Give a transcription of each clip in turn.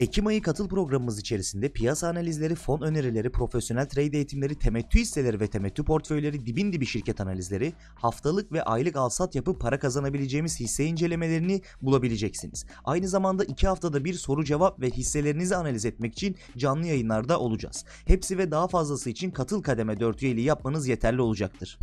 Ekim ayı katıl programımız içerisinde piyasa analizleri, fon önerileri, profesyonel trade eğitimleri, temettü hisseleri ve temettü portföyleri, dibin dibi şirket analizleri, haftalık ve aylık alsat yapıp para kazanabileceğimiz hisse incelemelerini bulabileceksiniz. Aynı zamanda 2 haftada bir soru cevap ve hisselerinizi analiz etmek için canlı yayınlarda olacağız. Hepsi ve daha fazlası için katıl kademe 4 üyeliği yapmanız yeterli olacaktır.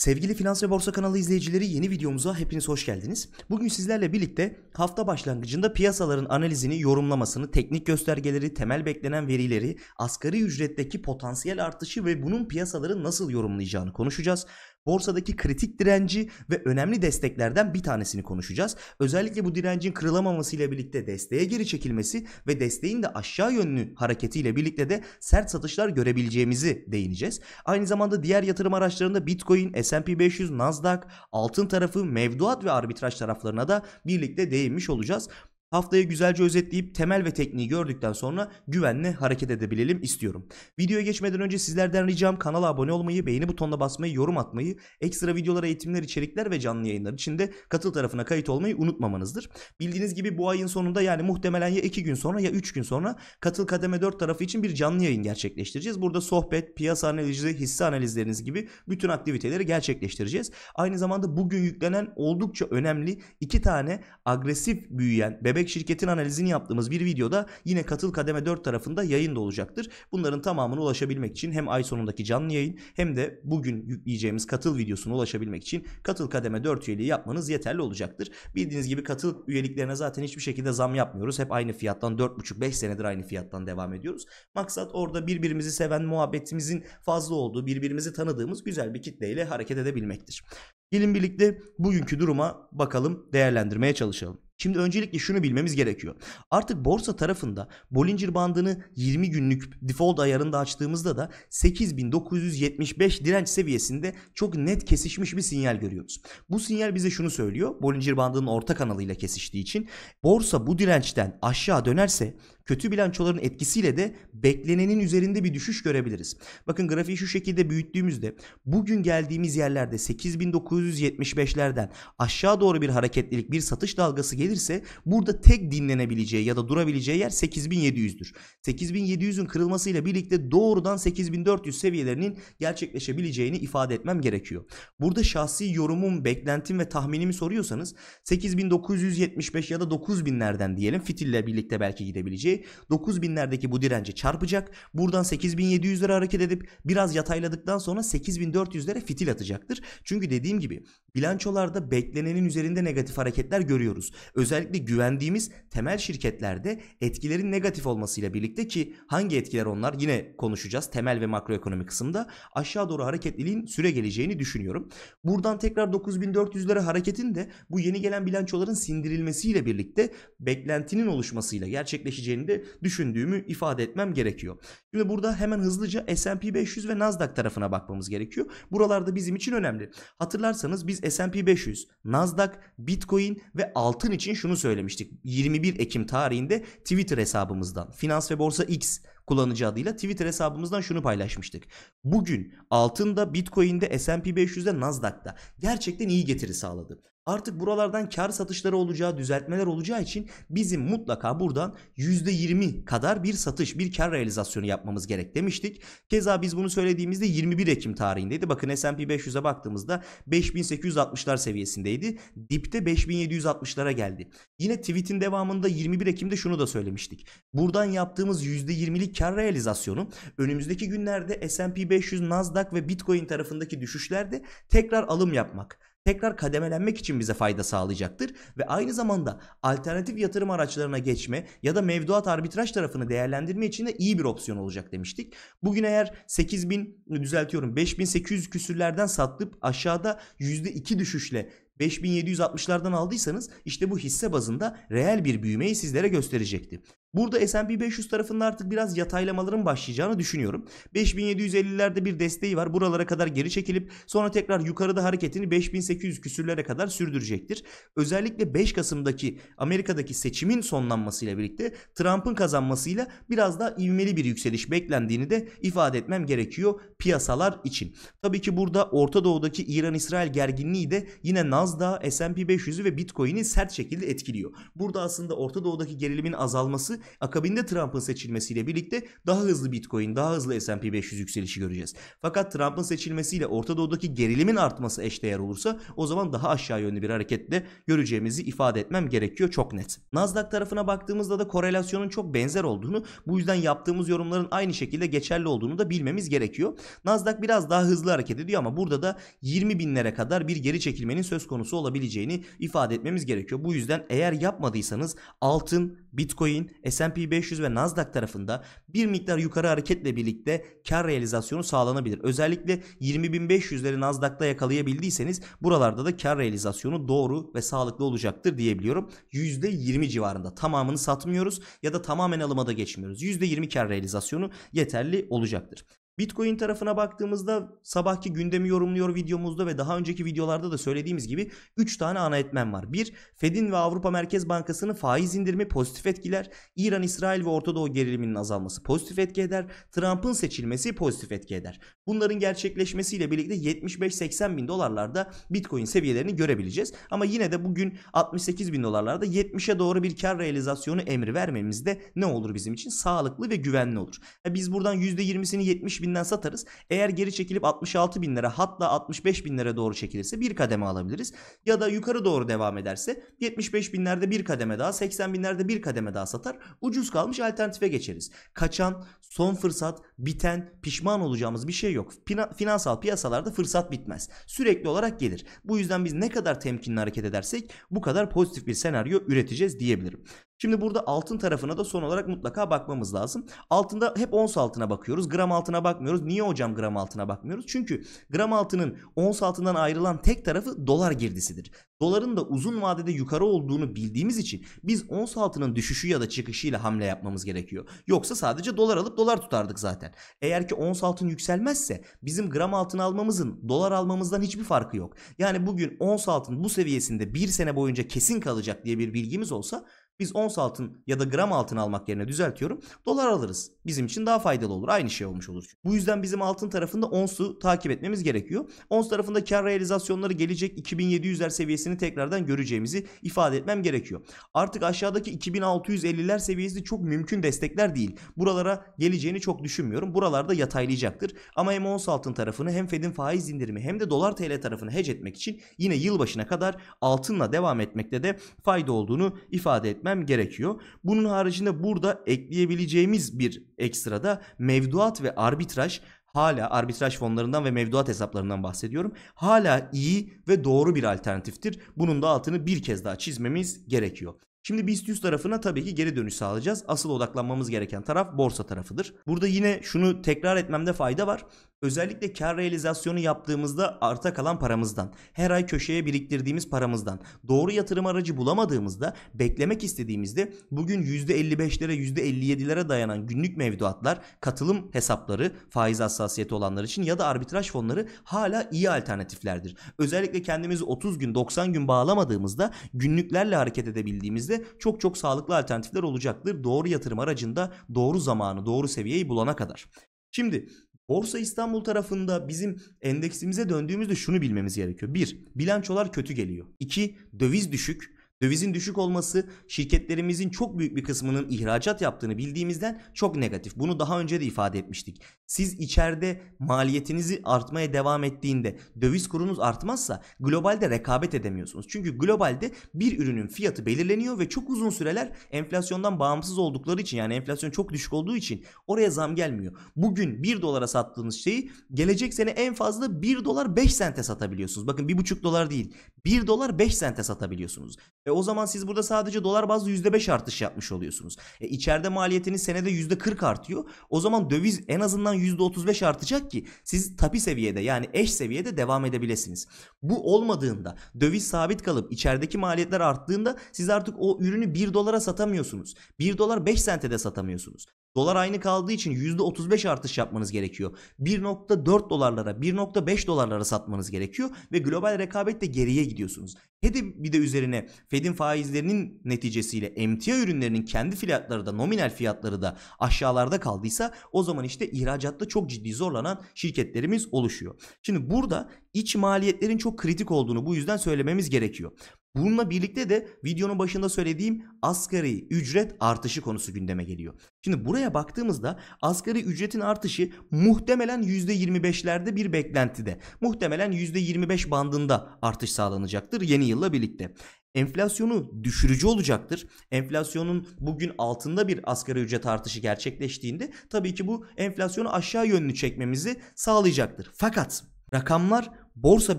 Sevgili Finans ve Borsa kanalı izleyicileri yeni videomuza hepiniz hoş geldiniz. Bugün sizlerle birlikte hafta başlangıcında piyasaların analizini, yorumlamasını, teknik göstergeleri, temel beklenen verileri, asgari ücretteki potansiyel artışı ve bunun piyasaları nasıl yorumlayacağını konuşacağız borsadaki kritik direnci ve önemli desteklerden bir tanesini konuşacağız. Özellikle bu direncin kırılamaması ile birlikte desteğe geri çekilmesi ve desteğin de aşağı yönlü hareketiyle birlikte de sert satışlar görebileceğimizi değineceğiz. Aynı zamanda diğer yatırım araçlarında Bitcoin, S&P 500, Nasdaq, altın tarafı, mevduat ve arbitraj taraflarına da birlikte değinmiş olacağız. Haftayı güzelce özetleyip temel ve tekniği gördükten sonra güvenle hareket edebilelim istiyorum. Videoya geçmeden önce sizlerden ricam kanala abone olmayı, beğeni butonuna basmayı, yorum atmayı, ekstra videolara eğitimler, içerikler ve canlı yayınlar için de katıl tarafına kayıt olmayı unutmamanızdır. Bildiğiniz gibi bu ayın sonunda yani muhtemelen ya 2 gün sonra ya 3 gün sonra katıl kademe 4 tarafı için bir canlı yayın gerçekleştireceğiz. Burada sohbet, piyasa analizi, hisse analizleriniz gibi bütün aktiviteleri gerçekleştireceğiz. Aynı zamanda bugün yüklenen oldukça önemli iki tane agresif büyüyen bebek Bebek Şirket'in analizini yaptığımız bir videoda yine katıl kademe 4 tarafında yayında olacaktır. Bunların tamamına ulaşabilmek için hem ay sonundaki canlı yayın hem de bugün yükleyeceğimiz katıl videosuna ulaşabilmek için katıl kademe 4 üyeliği yapmanız yeterli olacaktır. Bildiğiniz gibi katıl üyeliklerine zaten hiçbir şekilde zam yapmıyoruz. Hep aynı fiyattan 4,5-5 senedir aynı fiyattan devam ediyoruz. Maksat orada birbirimizi seven muhabbetimizin fazla olduğu, birbirimizi tanıdığımız güzel bir kitleyle hareket edebilmektir. Gelin birlikte bugünkü duruma bakalım, değerlendirmeye çalışalım. Şimdi öncelikle şunu bilmemiz gerekiyor. Artık borsa tarafında Bollinger bandını 20 günlük default ayarında açtığımızda da 8975 direnç seviyesinde çok net kesişmiş bir sinyal görüyoruz. Bu sinyal bize şunu söylüyor. Bollinger bandının orta kanalıyla kesiştiği için borsa bu dirençten aşağı dönerse kötü bilançoların etkisiyle de beklenenin üzerinde bir düşüş görebiliriz. Bakın grafiği şu şekilde büyüttüğümüzde bugün geldiğimiz yerlerde 8975'lerden aşağı doğru bir hareketlilik bir satış dalgası gelirse burada tek dinlenebileceği ya da durabileceği yer 8700'dür. 8700'ün kırılmasıyla birlikte doğrudan 8400 seviyelerinin gerçekleşebileceğini ifade etmem gerekiyor. Burada şahsi yorumum, beklentim ve tahminimi soruyorsanız 8975 ya da 9000'lerden diyelim fitil birlikte belki gidebileceği direnci 9000'lerdeki bu dirence çarpacak. Buradan 8700 lira hareket edip biraz yatayladıktan sonra 8400 lira fitil atacaktır. Çünkü dediğim gibi bilançolarda beklenenin üzerinde negatif hareketler görüyoruz. Özellikle güvendiğimiz temel şirketlerde etkilerin negatif olmasıyla birlikte ki hangi etkiler onlar yine konuşacağız temel ve makroekonomi kısımda aşağı doğru hareketliliğin süre geleceğini düşünüyorum. Buradan tekrar 9400 lira hareketin de bu yeni gelen bilançoların sindirilmesiyle birlikte beklentinin oluşmasıyla gerçekleşeceğini de şekilde düşündüğümü ifade etmem gerekiyor. Şimdi burada hemen hızlıca S&P 500 ve Nasdaq tarafına bakmamız gerekiyor. Buralarda bizim için önemli. Hatırlarsanız biz S&P 500, Nasdaq, Bitcoin ve altın için şunu söylemiştik. 21 Ekim tarihinde Twitter hesabımızdan Finans ve Borsa X kullanıcı adıyla Twitter hesabımızdan şunu paylaşmıştık. Bugün altında, Bitcoin'de, S&P 500'de, Nasdaq'ta gerçekten iyi getiri sağladı. Artık buralardan kar satışları olacağı, düzeltmeler olacağı için bizim mutlaka buradan %20 kadar bir satış, bir kar realizasyonu yapmamız gerek demiştik. Keza biz bunu söylediğimizde 21 Ekim tarihindeydi. Bakın S&P 500'e baktığımızda 5860'lar seviyesindeydi. Dipte 5760'lara geldi. Yine tweetin devamında 21 Ekim'de şunu da söylemiştik. Buradan yaptığımız %20'lik kar realizasyonu önümüzdeki günlerde S&P 500, Nasdaq ve Bitcoin tarafındaki düşüşlerde tekrar alım yapmak tekrar kademelenmek için bize fayda sağlayacaktır ve aynı zamanda alternatif yatırım araçlarına geçme ya da mevduat arbitraj tarafını değerlendirme için de iyi bir opsiyon olacak demiştik. Bugün eğer 8000 düzeltiyorum 5800 küsürlerden satıp aşağıda %2 düşüşle 5760'lardan aldıysanız işte bu hisse bazında reel bir büyümeyi sizlere gösterecekti. Burada S&P 500 tarafında artık biraz yataylamaların başlayacağını düşünüyorum. 5750'lerde bir desteği var. Buralara kadar geri çekilip sonra tekrar yukarıda hareketini 5800 küsürlere kadar sürdürecektir. Özellikle 5 Kasım'daki Amerika'daki seçimin sonlanmasıyla birlikte Trump'ın kazanmasıyla biraz daha ivmeli bir yükseliş beklendiğini de ifade etmem gerekiyor piyasalar için. Tabii ki burada Orta Doğu'daki İran-İsrail gerginliği de yine Nasdaq, S&P 500'ü ve Bitcoin'i sert şekilde etkiliyor. Burada aslında Orta Doğu'daki gerilimin azalması akabinde Trump'ın seçilmesiyle birlikte daha hızlı Bitcoin, daha hızlı S&P 500 yükselişi göreceğiz. Fakat Trump'ın seçilmesiyle Orta Doğu'daki gerilimin artması eşdeğer olursa o zaman daha aşağı yönlü bir hareketle göreceğimizi ifade etmem gerekiyor çok net. Nasdaq tarafına baktığımızda da korelasyonun çok benzer olduğunu bu yüzden yaptığımız yorumların aynı şekilde geçerli olduğunu da bilmemiz gerekiyor. Nasdaq biraz daha hızlı hareket ediyor ama burada da 20 binlere kadar bir geri çekilmenin söz konusu olabileceğini ifade etmemiz gerekiyor. Bu yüzden eğer yapmadıysanız altın, bitcoin, S&P 500 ve Nasdaq tarafında bir miktar yukarı hareketle birlikte kar realizasyonu sağlanabilir. Özellikle 20.500'leri Nasdaq'ta yakalayabildiyseniz buralarda da kar realizasyonu doğru ve sağlıklı olacaktır diyebiliyorum. %20 civarında tamamını satmıyoruz ya da tamamen alıma da geçmiyoruz. %20 kar realizasyonu yeterli olacaktır. Bitcoin tarafına baktığımızda sabahki gündemi yorumluyor videomuzda ve daha önceki videolarda da söylediğimiz gibi 3 tane ana etmen var. 1. Fed'in ve Avrupa Merkez Bankası'nın faiz indirimi pozitif etkiler. İran, İsrail ve Orta Doğu geriliminin azalması pozitif etki eder. Trump'ın seçilmesi pozitif etki eder. Bunların gerçekleşmesiyle birlikte 75-80 bin dolarlarda Bitcoin seviyelerini görebileceğiz. Ama yine de bugün 68 bin dolarlarda 70'e doğru bir kar realizasyonu emri vermemizde ne olur bizim için? Sağlıklı ve güvenli olur. E biz buradan %20'sini 70 bin 70.000'den satarız. Eğer geri çekilip 66 bin lira hatta 65 bin lira doğru çekilirse bir kademe alabiliriz. Ya da yukarı doğru devam ederse 75 binlerde bir kademe daha 80 binlerde bir kademe daha satar. Ucuz kalmış alternatife geçeriz. Kaçan, son fırsat, biten, pişman olacağımız bir şey yok. finansal piyasalarda fırsat bitmez. Sürekli olarak gelir. Bu yüzden biz ne kadar temkinli hareket edersek bu kadar pozitif bir senaryo üreteceğiz diyebilirim. Şimdi burada altın tarafına da son olarak mutlaka bakmamız lazım. Altında hep ons altına bakıyoruz. Gram altına bakmıyoruz. Niye hocam gram altına bakmıyoruz? Çünkü gram altının ons altından ayrılan tek tarafı dolar girdisidir. Doların da uzun vadede yukarı olduğunu bildiğimiz için biz ons altının düşüşü ya da çıkışıyla hamle yapmamız gerekiyor. Yoksa sadece dolar alıp dolar tutardık zaten. Eğer ki ons altın yükselmezse bizim gram altın almamızın dolar almamızdan hiçbir farkı yok. Yani bugün ons altın bu seviyesinde bir sene boyunca kesin kalacak diye bir bilgimiz olsa biz ons altın ya da gram altın almak yerine düzeltiyorum. Dolar alırız. Bizim için daha faydalı olur. Aynı şey olmuş olur. Bu yüzden bizim altın tarafında onsu takip etmemiz gerekiyor. Ons tarafında kar realizasyonları gelecek 2700'ler seviyesini tekrardan göreceğimizi ifade etmem gerekiyor. Artık aşağıdaki 2650'ler seviyesi çok mümkün destekler değil. Buralara geleceğini çok düşünmüyorum. Buralarda yataylayacaktır. Ama hem ons altın tarafını hem Fed'in faiz indirimi hem de dolar TL tarafını hedge etmek için yine yılbaşına kadar altınla devam etmekte de fayda olduğunu ifade etmem etmem gerekiyor. Bunun haricinde burada ekleyebileceğimiz bir ekstrada mevduat ve arbitraj hala arbitraj fonlarından ve mevduat hesaplarından bahsediyorum. Hala iyi ve doğru bir alternatiftir. Bunun da altını bir kez daha çizmemiz gerekiyor. Şimdi BIST 100 tarafına tabii ki geri dönüş sağlayacağız. Asıl odaklanmamız gereken taraf borsa tarafıdır. Burada yine şunu tekrar etmemde fayda var. Özellikle kar realizasyonu yaptığımızda arta kalan paramızdan, her ay köşeye biriktirdiğimiz paramızdan, doğru yatırım aracı bulamadığımızda, beklemek istediğimizde bugün %55'lere %57'lere dayanan günlük mevduatlar, katılım hesapları, faiz hassasiyeti olanlar için ya da arbitraj fonları hala iyi alternatiflerdir. Özellikle kendimizi 30 gün 90 gün bağlamadığımızda günlüklerle hareket edebildiğimizde elinizde çok çok sağlıklı alternatifler olacaktır. Doğru yatırım aracında doğru zamanı, doğru seviyeyi bulana kadar. Şimdi Borsa İstanbul tarafında bizim endeksimize döndüğümüzde şunu bilmemiz gerekiyor. 1. Bilançolar kötü geliyor. 2. Döviz düşük. Dövizin düşük olması şirketlerimizin çok büyük bir kısmının ihracat yaptığını bildiğimizden çok negatif. Bunu daha önce de ifade etmiştik. Siz içeride maliyetinizi artmaya devam ettiğinde döviz kurunuz artmazsa globalde rekabet edemiyorsunuz. Çünkü globalde bir ürünün fiyatı belirleniyor ve çok uzun süreler enflasyondan bağımsız oldukları için yani enflasyon çok düşük olduğu için oraya zam gelmiyor. Bugün 1 dolara sattığınız şeyi gelecek sene en fazla 1 dolar 5 sente satabiliyorsunuz. Bakın 1,5 dolar değil 1 dolar 5 sente satabiliyorsunuz. E, o zaman siz burada sadece dolar bazlı %5 artış yapmış oluyorsunuz. E, içeride maliyetiniz senede %40 artıyor. O zaman döviz en azından %35 artacak ki siz tapi seviyede yani eş seviyede devam edebilirsiniz. Bu olmadığında döviz sabit kalıp içerideki maliyetler arttığında siz artık o ürünü 1 dolara satamıyorsunuz. 1 dolar 5 sente de satamıyorsunuz. Dolar aynı kaldığı için %35 artış yapmanız gerekiyor. 1.4 dolarlara, 1.5 dolarlara satmanız gerekiyor ve global rekabette geriye gidiyorsunuz. Hadi bir de üzerine Fed'in faizlerinin neticesiyle emtia ürünlerinin kendi fiyatları da nominal fiyatları da aşağılarda kaldıysa o zaman işte ihracatta çok ciddi zorlanan şirketlerimiz oluşuyor. Şimdi burada iç maliyetlerin çok kritik olduğunu bu yüzden söylememiz gerekiyor. Bununla birlikte de videonun başında söylediğim asgari ücret artışı konusu gündeme geliyor. Şimdi buraya baktığımızda asgari ücretin artışı muhtemelen %25'lerde bir beklentide. Muhtemelen %25 bandında artış sağlanacaktır yeni yılla birlikte enflasyonu düşürücü olacaktır. Enflasyonun bugün altında bir asgari ücret artışı gerçekleştiğinde tabii ki bu enflasyonu aşağı yönlü çekmemizi sağlayacaktır. Fakat rakamlar borsa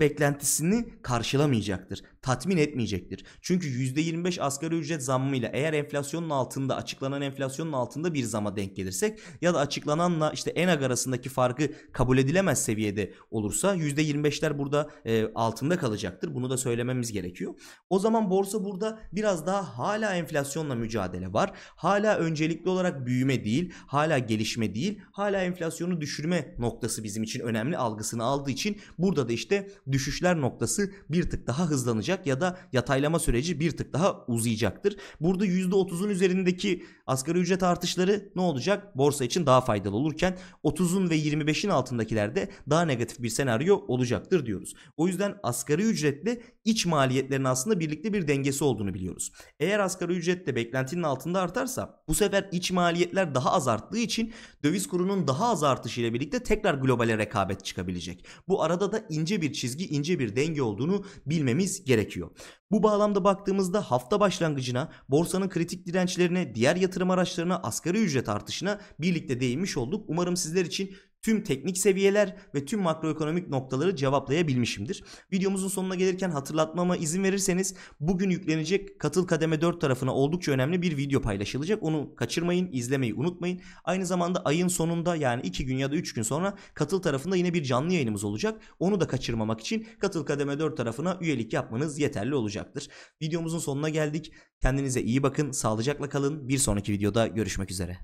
beklentisini karşılamayacaktır. Tatmin etmeyecektir. Çünkü %25 asgari ücret zammıyla eğer enflasyonun altında açıklanan enflasyonun altında bir zama denk gelirsek ya da açıklananla işte ENAG arasındaki farkı kabul edilemez seviyede olursa %25'ler burada e, altında kalacaktır. Bunu da söylememiz gerekiyor. O zaman borsa burada biraz daha hala enflasyonla mücadele var. Hala öncelikli olarak büyüme değil, hala gelişme değil, hala enflasyonu düşürme noktası bizim için önemli algısını aldığı için burada da işte süreçte düşüşler noktası bir tık daha hızlanacak ya da yataylama süreci bir tık daha uzayacaktır. Burada %30'un üzerindeki asgari ücret artışları ne olacak? Borsa için daha faydalı olurken 30'un ve 25'in altındakilerde daha negatif bir senaryo olacaktır diyoruz. O yüzden asgari ücretle iç maliyetlerin aslında birlikte bir dengesi olduğunu biliyoruz. Eğer asgari ücret de beklentinin altında artarsa bu sefer iç maliyetler daha az arttığı için döviz kurunun daha az artışıyla birlikte tekrar globale rekabet çıkabilecek. Bu arada da ince ince bir çizgi, ince bir denge olduğunu bilmemiz gerekiyor. Bu bağlamda baktığımızda hafta başlangıcına, borsanın kritik dirençlerine, diğer yatırım araçlarına, asgari ücret artışına birlikte değinmiş olduk. Umarım sizler için tüm teknik seviyeler ve tüm makroekonomik noktaları cevaplayabilmişimdir. Videomuzun sonuna gelirken hatırlatmama izin verirseniz bugün yüklenecek katıl kademe 4 tarafına oldukça önemli bir video paylaşılacak. Onu kaçırmayın, izlemeyi unutmayın. Aynı zamanda ayın sonunda yani 2 gün ya da 3 gün sonra katıl tarafında yine bir canlı yayınımız olacak. Onu da kaçırmamak için katıl kademe 4 tarafına üyelik yapmanız yeterli olacaktır. Videomuzun sonuna geldik. Kendinize iyi bakın, sağlıcakla kalın. Bir sonraki videoda görüşmek üzere.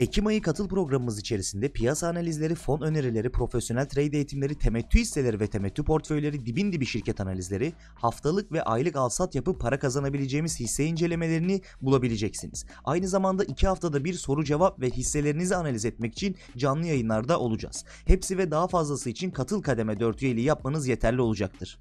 Ekim ayı katıl programımız içerisinde piyasa analizleri, fon önerileri, profesyonel trade eğitimleri, temettü hisseleri ve temettü portföyleri, dibin dibi şirket analizleri, haftalık ve aylık alsat yapıp para kazanabileceğimiz hisse incelemelerini bulabileceksiniz. Aynı zamanda 2 haftada bir soru cevap ve hisselerinizi analiz etmek için canlı yayınlarda olacağız. Hepsi ve daha fazlası için katıl kademe 4 üyeliği yapmanız yeterli olacaktır.